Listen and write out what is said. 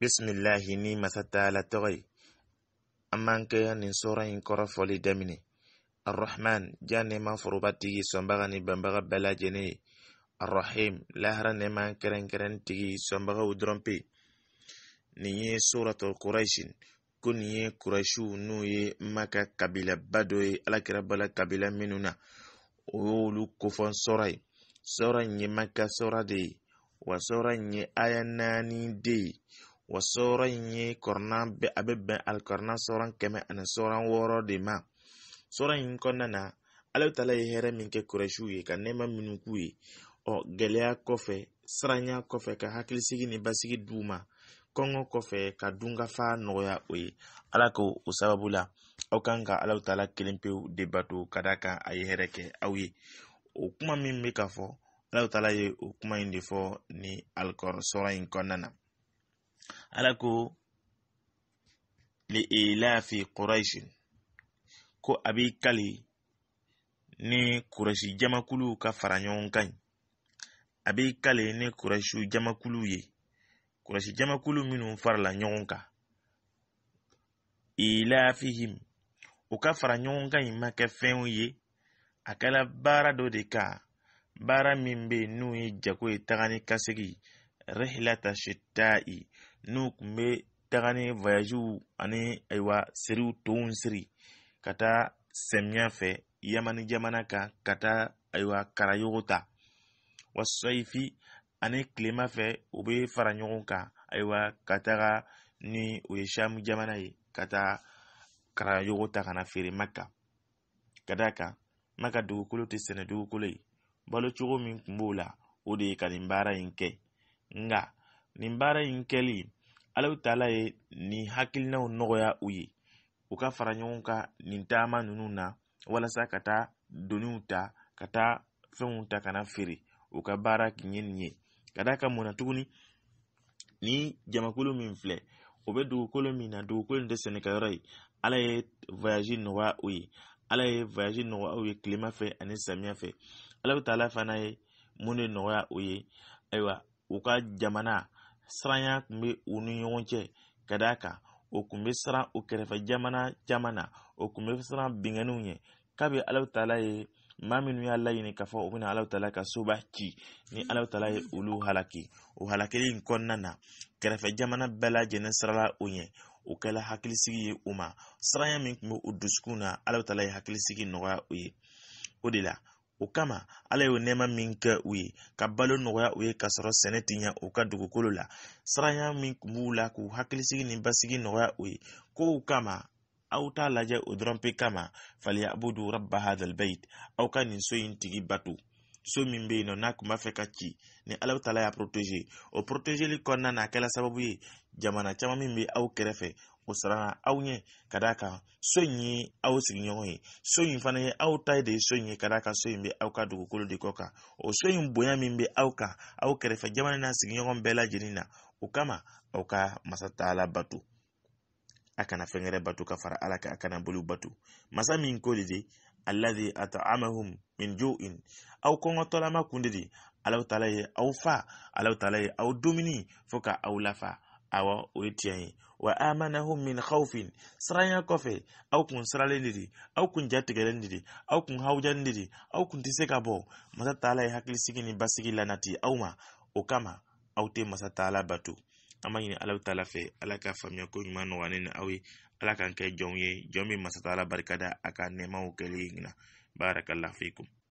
bisimilahi ni masatala tɔgɔ ye an b'an kɛ nin sɔrɔ in kɔrɔ fɔli daminɛ arrahman ja nɛma forobatigi sɔnbaga ni banbaga bɛɛ lajɛlen ye arrahim lahara nɛma kɛrɛnkɛrɛn tigi sɔnbagaw dɔrɔn pe nin ye suratul quraish ko nin ye quraishiw n'u ye maka kabilaba dɔ ye alakira bala kabila minnu na o y'olu kofɔ sɔrɔ ye sɔrɔ in ye maka sɔrɔ de ye wa sɔrɔ in ye aya naani de ye wa sooran ye kɔrɔnan bɛ a bɛ bɛn alikɔrɔnan sooran kɛmɛ ani sooran wɔɔrɔ de ma sooran in kɔnɔna na ala taala ye hɛrɛ min kɛ kurɛsiw ye ka nɛɛma minnu k'u ye ɔ gɛlɛya kɔfɛ siranya kɔfɛ ka hakilisigi ni basigi d'u ma kɔngɔ kɔfɛ ka dunkafa nɔgɔya o ye ala ko o sababu la aw kan ka alaw taala kelen pewu de bato ka da kan a ye hɛrɛ kɛ aw ye o kuma min bɛ ka fɔ alaw taala ye o kuma in de fɔ ni alikɔrɔ sɔrɔ in kɔnɔna na ala ko liilafi quraishin ko a b'i kali ni kurasi jamakuluw ka fara ɲɔgɔn kan a b'i kali ni kurasiw jamakulu ye kurasi jamakulu minnu farala ɲɔgɔn kan ilafihim u ka fara ɲɔgɔn kan in ma kɛ fɛnw ye a kɛla baara dɔ de ka baara min bɛ yen n'u ye jago ye taga ni kasegi rihlata shita'i n'u kun bɛ taga ni voyagew ani ayiwa seriw tɔw siri ka taa samiya fɛ yamani jamana kan ka taa ayiwa karayɔgɔ ta wasayifi ani tilema fɛ u bɛ fara ɲɔgɔn kan ayiwa ka taga ni o ye shamu jamana ye ka taa karayɔgɔ ta ka feere maka ka d'a kan maka dugukolo tɛ sɛnɛ dugukolo ye balocogo min tun b'o la o de ye ka nin baara in kɛ nka nin baara in kɛli alaw taala ye nin hakilinaw nɔgɔya u ye u ka fara ɲɔgɔn ka nin taama ninnu na walasa ka taa doniw ta ka taa fɛnw ta kana feere u ka baara kin ye nin ye ka da ka mun tuguni ni jamakulu min filɛ o bɛ dugukolo min na dugukolo in tɛ sɛnɛkɛyɔrɔ ye ala ye voyage nɔgɔya u ye ala ye voyage nɔgɔya u ye tilema fɛ ani samiya fɛ ala bɛ taa ala fana ye mun de nɔgɔya u ye ayiwa u ka jamana siranya tun be u ni ɲɔgɔn cɛ ka daa kan o kun be siran o kɛrɛfɛ jamana caman na o kun be siran bingɛniw ɲɛ kabi alaw taala ye ma minnu y'a laɲini k'a fɔ u bena alaw taala ka soba ci ni alaw taala ye olu halaki o halakili in kɔnɔna na kɛrɛfɛ jamana bɛɛ lajɛlen sirala o ɲɛ o kɛla hakilisigi ye u ma siranya min kun be u dusukun na alaw taala ye hakilisigi nɔgɔya o ye o de la o kama ala y'o nɛɛma min kɛ u ye ka balo nɔgɔya u ye k'a sɔrɔ sɛnɛ ti ɲa u ka dugukolo la siranya min kun b'u la k'u hakilisigi ni basigi nɔgɔya u ye kow kama aw t'a lajɛ o dɔrɔn pe kama faliyabudu rabba hadha aw ka nin so in tigi bato so min be yen nɔ n'a kun b'a fɛ ka ci ni ala tala y'a proteje o protégéli kɔnna na a kɛla sababu ye jamana caman min bɛ aw kɛrɛfɛ o sarara aw ɲɛ ka d'a kan so in ye aw sigiɲɔgɔn ye so in fana ye aw ta de ye so in ye ka d'a kan so in bɛ aw ka dugukolo de kɔ kan o so in bonya min bɛ aw kan aw kɛrɛfɛ jamana n'a sigiɲɔgɔn bɛɛ lajɛlen na o kama aw ka masa taala bato a kana fɛn wɛrɛ bato ka fara ala kan a kana bolo bato masa min ko de de alladhi at'amahum min ju'in aw kɔngɔtɔlama kun de de alaw taala ye aw fa alaw taala ye aw dumuni fo ka aw lafa awa o ye tiɲɛ ye wa amanahum min khawfin siranya kɔfɛ aw kun siralen de di aw kun jatigɛlen de di aw kun hawjalen de di aw kun tɛ se ka bɔ masa taala ye hakilisigi ni basigi lanati aw ma o kama aw tɛ masa taala bato an b'a ɲini ala taala fɛ ala ka faamuya ko ɲuman nɔgɔya ni aw ye ala k'an kɛ jɔn ye jɔn min masa taala barikada a ka nɛɛmaw kɛli ɲina barakallahu fikum